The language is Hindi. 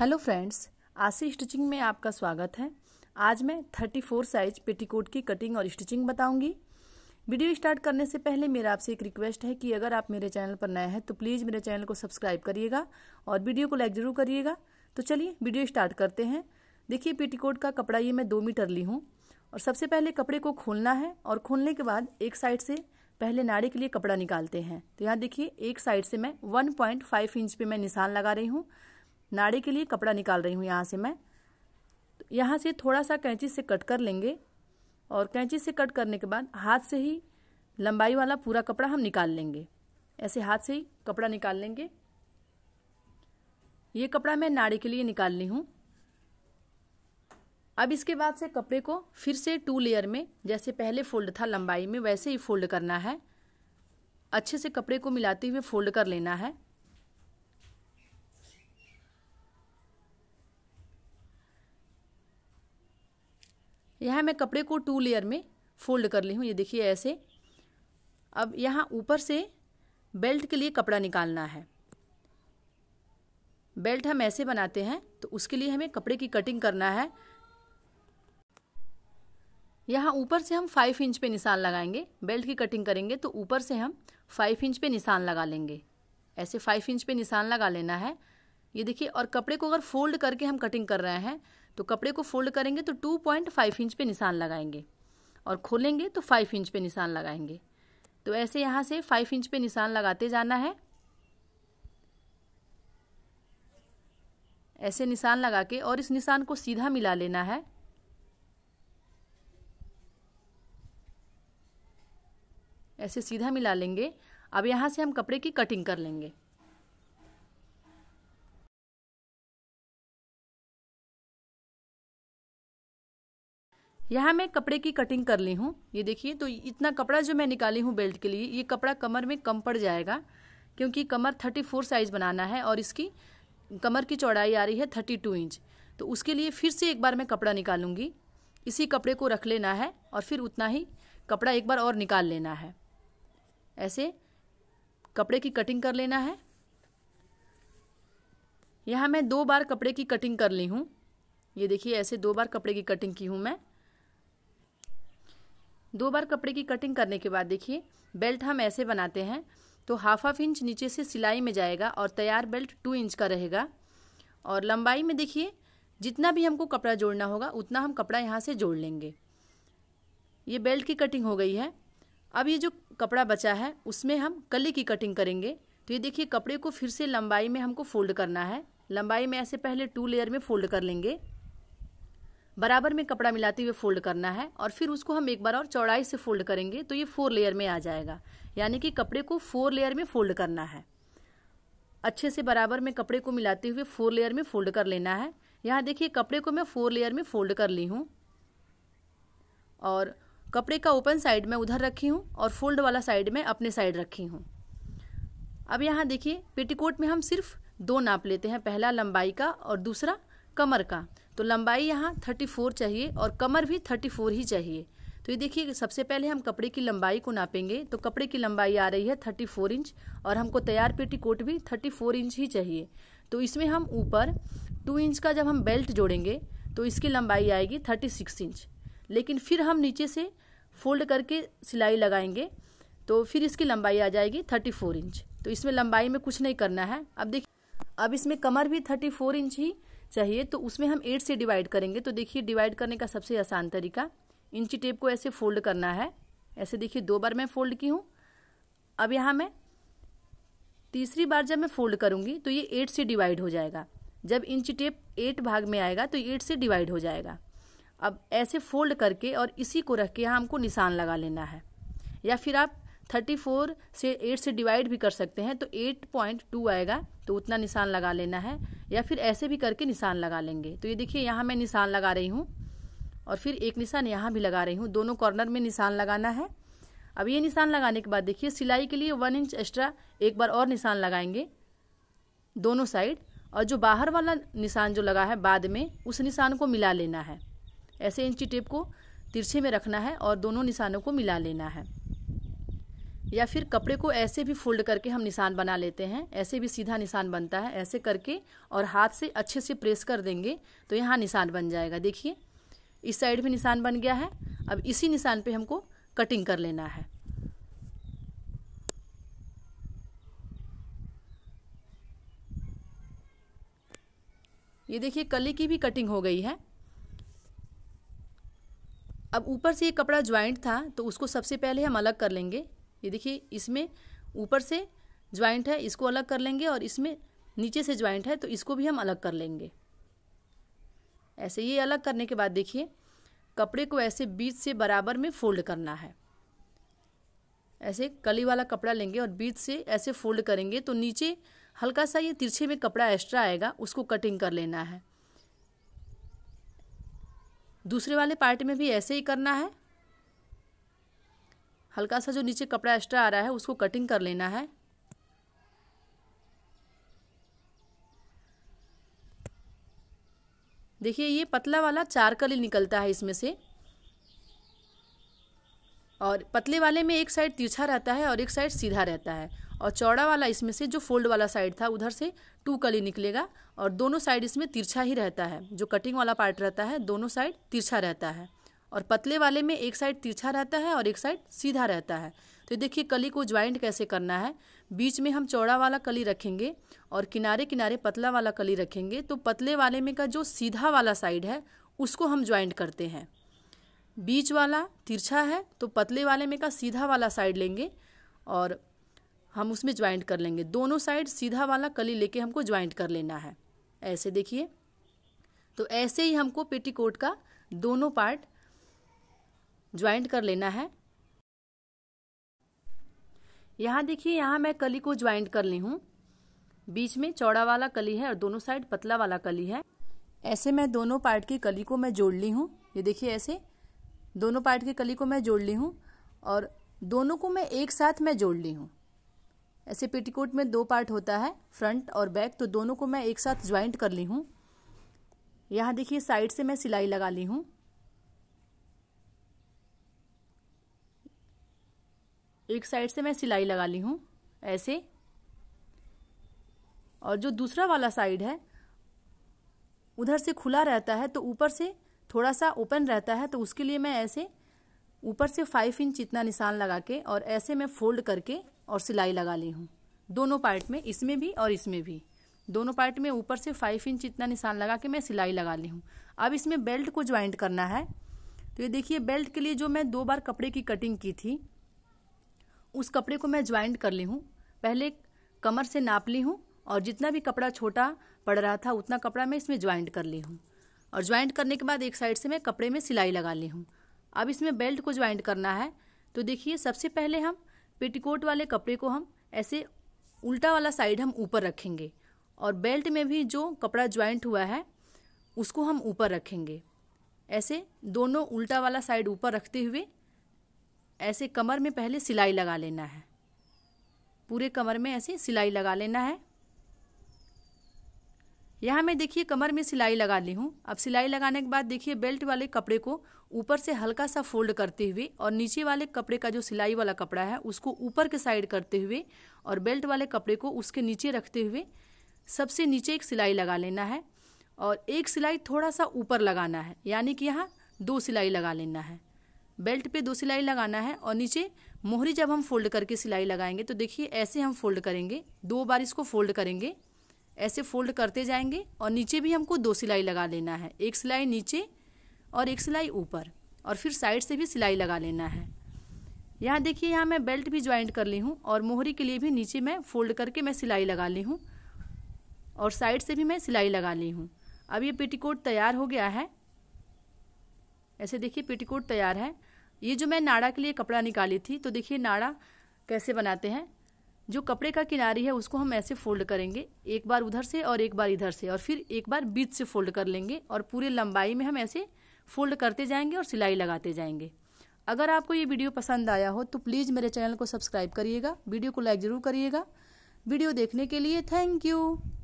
हेलो फ्रेंड्स आशी स्टिचिंग में आपका स्वागत है आज मैं 34 साइज पेटीकोट की कटिंग और स्टिचिंग बताऊंगी वीडियो स्टार्ट करने से पहले मेरा आपसे एक रिक्वेस्ट है कि अगर आप मेरे चैनल पर नए हैं तो प्लीज़ मेरे चैनल को सब्सक्राइब करिएगा और वीडियो को लाइक ज़रूर करिएगा तो चलिए वीडियो स्टार्ट करते हैं देखिए पेटीकोट का कपड़ा ये मैं दो मीटर ली हूँ और सबसे पहले कपड़े को खोलना है और खोलने के बाद एक साइड से पहले नाड़े के लिए कपड़ा निकालते हैं तो यहाँ देखिए एक साइड से मैं 1.5 इंच पे मैं निशान लगा रही हूँ नाड़ी के लिए कपड़ा निकाल रही हूँ यहाँ से मैं तो यहाँ से थोड़ा सा कैंची से कट कर लेंगे और कैंची से कट करने के बाद हाथ से ही लंबाई वाला पूरा कपड़ा हम निकाल लेंगे ऐसे हाथ से ही कपड़ा निकाल लेंगे ये कपड़ा मैं नाड़ी के लिए निकाल ली हूँ अब इसके बाद से कपड़े को फिर से टू लेयर में जैसे पहले फोल्ड था लंबाई में वैसे ही फोल्ड करना है अच्छे से कपड़े को मिलाते हुए फोल्ड कर लेना है यहाँ मैं कपड़े को टू लेयर में फोल्ड कर ली हूँ ये देखिए ऐसे अब यहाँ ऊपर से बेल्ट के लिए कपड़ा निकालना है बेल्ट हम ऐसे बनाते हैं तो उसके लिए हमें कपड़े की कटिंग करना है यहाँ ऊपर से हम फाइव इंच पे निशान लगाएंगे बेल्ट की कटिंग करेंगे तो ऊपर से हम फाइव इंच पे निशान लगा लेंगे ऐसे फाइव इंच पे निशान लगा लेना है ये देखिए और कपड़े को अगर फोल्ड करके हम कटिंग कर रहे हैं तो कपड़े को फोल्ड करेंगे तो टू पॉइंट फाइव इंच पे निशान लगाएंगे और खोलेंगे तो फाइव इंच पे निशान लगाएंगे तो ऐसे यहाँ से फाइव इंच पे निशान लगाते जाना है ऐसे निशान लगा के और इस निशान को सीधा मिला लेना है ऐसे सीधा मिला लेंगे अब यहाँ से हम कपड़े की कटिंग कर लेंगे यहाँ मैं कपड़े की कटिंग कर ली हूँ ये देखिए तो इतना कपड़ा जो मैं निकाली हूँ बेल्ट के लिए ये कपड़ा कमर में कम पड़ जाएगा क्योंकि कमर थर्टी फोर साइज़ बनाना है और इसकी कमर की चौड़ाई आ रही है थर्टी टू इंच तो उसके लिए फिर से एक बार मैं कपड़ा निकालूंगी इसी कपड़े को रख लेना है और फिर उतना ही कपड़ा एक बार और निकाल लेना है ऐसे कपड़े की कटिंग कर लेना है यहाँ मैं दो बार कपड़े की कटिंग कर ली हूँ ये देखिए ऐसे दो बार कपड़े की कटिंग की हूँ मैं दो बार कपड़े की कटिंग करने के बाद देखिए बेल्ट हम ऐसे बनाते हैं तो हाफ हाफ इंच नीचे से सिलाई में जाएगा और तैयार बेल्ट टू इंच का रहेगा और लंबाई में देखिए जितना भी हमको कपड़ा जोड़ना होगा उतना हम कपड़ा यहाँ से जोड़ लेंगे ये बेल्ट की कटिंग हो गई है अब ये जो कपड़ा बचा है उसमें हम कली की कटिंग करेंगे तो ये देखिए कपड़े को फिर से लंबाई में हमको फोल्ड करना है लंबाई में ऐसे पहले टू लेयर में फोल्ड कर लेंगे बराबर में कपड़ा मिलाते हुए फोल्ड करना है और फिर उसको हम एक बार और चौड़ाई से फोल्ड करेंगे तो ये फोर लेयर में आ जाएगा यानी कि कपड़े को फोर लेयर में फोल्ड करना है अच्छे से बराबर में कपड़े को मिलाते हुए फोर लेयर में फोल्ड कर लेना है यहाँ देखिए कपड़े को मैं फोर लेयर में फोल्ड कर ली हूँ और कपड़े का ओपन साइड मैं उधर रखी हूँ और फोल्ड वाला साइड में अपने साइड रखी हूँ अब यहाँ देखिए पेटीकोट में हम सिर्फ दो नाप लेते हैं पहला लंबाई का और दूसरा कमर का तो लंबाई यहाँ थर्टी फोर चाहिए और कमर भी थर्टी फोर ही चाहिए तो ये देखिए सबसे पहले हम कपड़े की लंबाई को नापेंगे तो कपड़े की लंबाई आ रही है थर्टी फोर इंच और हमको तैयार पेटी कोट भी थर्टी फोर इंच ही चाहिए तो इसमें हम ऊपर टू इंच का जब हम बेल्ट जोड़ेंगे तो इसकी लंबाई आएगी थर्टी सिक्स इंच लेकिन फिर हम नीचे से फोल्ड करके सिलाई लगाएंगे तो फिर इसकी लंबाई आ जाएगी थर्टी फोर इंच तो इसमें लंबाई में कुछ नहीं करना है अब देखिए अब इसमें कमर भी थर्टी फोर इंच ही चाहिए तो उसमें हम एट से डिवाइड करेंगे तो देखिए डिवाइड करने का सबसे आसान तरीका इंची टेप को ऐसे फोल्ड करना है ऐसे देखिए दो बार मैं फोल्ड की हूँ अब यहाँ मैं तीसरी बार जब मैं फोल्ड करूँगी तो ये एट से डिवाइड हो जाएगा जब इंची टेप एट भाग में आएगा तो एट से डिवाइड हो जाएगा अब ऐसे फोल्ड करके और इसी को रख के यहाँ हमको निशान लगा लेना है या फिर आप थर्टी फोर से एट से डिवाइड भी कर सकते हैं तो एट पॉइंट टू आएगा तो उतना निशान लगा लेना है या फिर ऐसे भी करके निशान लगा लेंगे तो ये देखिए यहाँ मैं निशान लगा रही हूँ और फिर एक निशान यहाँ भी लगा रही हूँ दोनों कॉर्नर में निशान लगाना है अब ये निशान लगाने के बाद देखिए सिलाई के लिए वन इंच एक्स्ट्रा एक बार और निशान लगाएंगे दोनों साइड और जो बाहर वाला निशान जो लगा है बाद में उस निशान को मिला लेना है ऐसे इंची टेप को तिरछे में रखना है और दोनों निशानों को मिला लेना है या फिर कपड़े को ऐसे भी फोल्ड करके हम निशान बना लेते हैं ऐसे भी सीधा निशान बनता है ऐसे करके और हाथ से अच्छे से प्रेस कर देंगे तो यहाँ निशान बन जाएगा देखिए इस साइड भी निशान बन गया है अब इसी निशान पे हमको कटिंग कर लेना है ये देखिए कली की भी कटिंग हो गई है अब ऊपर से ये कपड़ा ज्वाइंट था तो उसको सबसे पहले हम अलग कर लेंगे ये देखिए इसमें ऊपर से ज्वाइंट है इसको अलग कर लेंगे और इसमें नीचे से ज्वाइंट है तो इसको भी हम अलग कर लेंगे ऐसे ये अलग करने के बाद देखिए कपड़े को ऐसे बीच से बराबर में फोल्ड करना है ऐसे कली वाला कपड़ा लेंगे और बीच से ऐसे फोल्ड करेंगे तो नीचे हल्का सा ये तिरछे में कपड़ा एक्स्ट्रा आएगा उसको कटिंग कर लेना है दूसरे वाले पार्ट में भी ऐसे ही करना है हल्का सा जो नीचे कपड़ा एक्स्ट्रा आ रहा है उसको कटिंग कर लेना है देखिए ये पतला वाला चार कली निकलता है इसमें से और पतले वाले में एक साइड तिरछा रहता है और एक साइड सीधा रहता है और चौड़ा वाला इसमें से जो फोल्ड वाला साइड था उधर से टू कली निकलेगा और दोनों साइड इसमें तिरछा ही रहता है जो कटिंग वाला पार्ट रहता है दोनों साइड तिरछा रहता है और पतले वाले में एक साइड तिरछा रहता है और एक साइड सीधा रहता है तो देखिए कली को ज्वाइंट कैसे करना है बीच में हम चौड़ा वाला कली रखेंगे और किनारे किनारे पतला वाला कली रखेंगे तो पतले वाले में का जो सीधा वाला साइड है उसको हम ज्वाइंट करते हैं बीच वाला तिरछा है तो पतले वाले में का सीधा वाला साइड लेंगे और हम उसमें ज्वाइंट कर लेंगे दोनों साइड सीधा वाला कली लेके हमको ज्वाइंट कर लेना है ऐसे देखिए तो ऐसे ही हमको पेटीकोट का दोनों पार्ट ज्वाइंट कर लेना है यहाँ देखिए यहाँ मैं कली को ज्वाइंट कर ली हूँ बीच में चौड़ा वाला कली है और दोनों साइड पतला वाला कली है ऐसे मैं दोनों पार्ट की कली को मैं जोड़ ली हूँ ये देखिए ऐसे दोनों पार्ट की कली को मैं जोड़ ली हूँ और दोनों को मैं एक साथ मैं जोड़ ली हूँ ऐसे पेटीकोट में दो पार्ट होता है फ्रंट और बैक तो दोनों को मैं एक साथ ज्वाइंट कर ली हूँ यहाँ देखिए साइड से मैं सिलाई लगा ली हूँ एक साइड से मैं सिलाई लगा ली हूँ ऐसे और जो दूसरा वाला साइड है उधर से खुला रहता है तो ऊपर से थोड़ा सा ओपन रहता है तो उसके लिए मैं ऐसे ऊपर से फाइव इंच इतना निशान लगा के और ऐसे मैं फोल्ड करके और सिलाई लगा ली हूँ दोनों पार्ट में इसमें भी और इसमें भी दोनों पार्ट में ऊपर से फाइव इंच इतना निशान लगा के मैं सिलाई लगा ली हूँ अब इसमें बेल्ट को ज्वाइंट करना है तो ये देखिए बेल्ट के लिए जो मैं दो बार कपड़े की कटिंग की थी उस कपड़े को मैं ज्वाइंट कर ली हूँ पहले कमर से नाप ली हूँ और जितना भी कपड़ा छोटा पड़ रहा था उतना कपड़ा मैं इसमें ज्वाइंट कर ली हूँ और ज्वाइंट करने के बाद एक साइड से मैं कपड़े में सिलाई लगा ली हूँ अब इसमें बेल्ट को ज्वाइंट करना है तो देखिए सबसे पहले हम पेटीकोट वाले कपड़े को हम ऐसे उल्टा वाला साइड हम ऊपर रखेंगे और बेल्ट में भी जो कपड़ा ज्वाइंट हुआ है उसको हम ऊपर रखेंगे ऐसे दोनों उल्टा वाला साइड ऊपर रखते हुए ऐसे कमर में पहले सिलाई लगा लेना है पूरे कमर में ऐसे सिलाई लगा लेना है यहाँ मैं देखिए कमर में सिलाई लगा ली हूँ अब सिलाई लगाने के बाद देखिए बेल्ट वाले कपड़े को ऊपर से हल्का सा फोल्ड करते हुए और नीचे वाले कपड़े का जो सिलाई वाला कपड़ा है उसको ऊपर के साइड करते हुए और बेल्ट वाले कपड़े को उसके नीचे रखते हुए सबसे नीचे एक सिलाई लगा लेना है और एक सिलाई थोड़ा सा ऊपर लगाना है यानी कि यहाँ दो सिलाई लगा लेना है बेल्ट पे दो सिलाई लगाना है और नीचे मोहरी जब हम फोल्ड करके सिलाई लगाएंगे तो देखिए ऐसे हम फोल्ड करेंगे दो बार इसको फोल्ड करेंगे ऐसे फोल्ड करते जाएंगे और नीचे भी हमको दो सिलाई लगा लेना है एक सिलाई नीचे और एक सिलाई ऊपर और फिर साइड से भी सिलाई लगा लेना है यहाँ देखिए यहाँ मैं बेल्ट भी ज्वाइंट कर ली हूँ और मोहरी के लिए भी नीचे मैं फोल्ड करके मैं सिलाई लगा ली हूँ और साइड से भी मैं सिलाई लगा ली हूँ अब ये पेटीकोट तैयार हो गया है ऐसे देखिए पेटीकोट तैयार है ये जो मैं नाड़ा के लिए कपड़ा निकाली थी तो देखिए नाड़ा कैसे बनाते हैं जो कपड़े का किनारी है उसको हम ऐसे फोल्ड करेंगे एक बार उधर से और एक बार इधर से और फिर एक बार बीच से फोल्ड कर लेंगे और पूरे लंबाई में हम ऐसे फोल्ड करते जाएंगे और सिलाई लगाते जाएंगे अगर आपको ये वीडियो पसंद आया हो तो प्लीज़ मेरे चैनल को सब्सक्राइब करिएगा वीडियो को लाइक ज़रूर करिएगा वीडियो देखने के लिए थैंक यू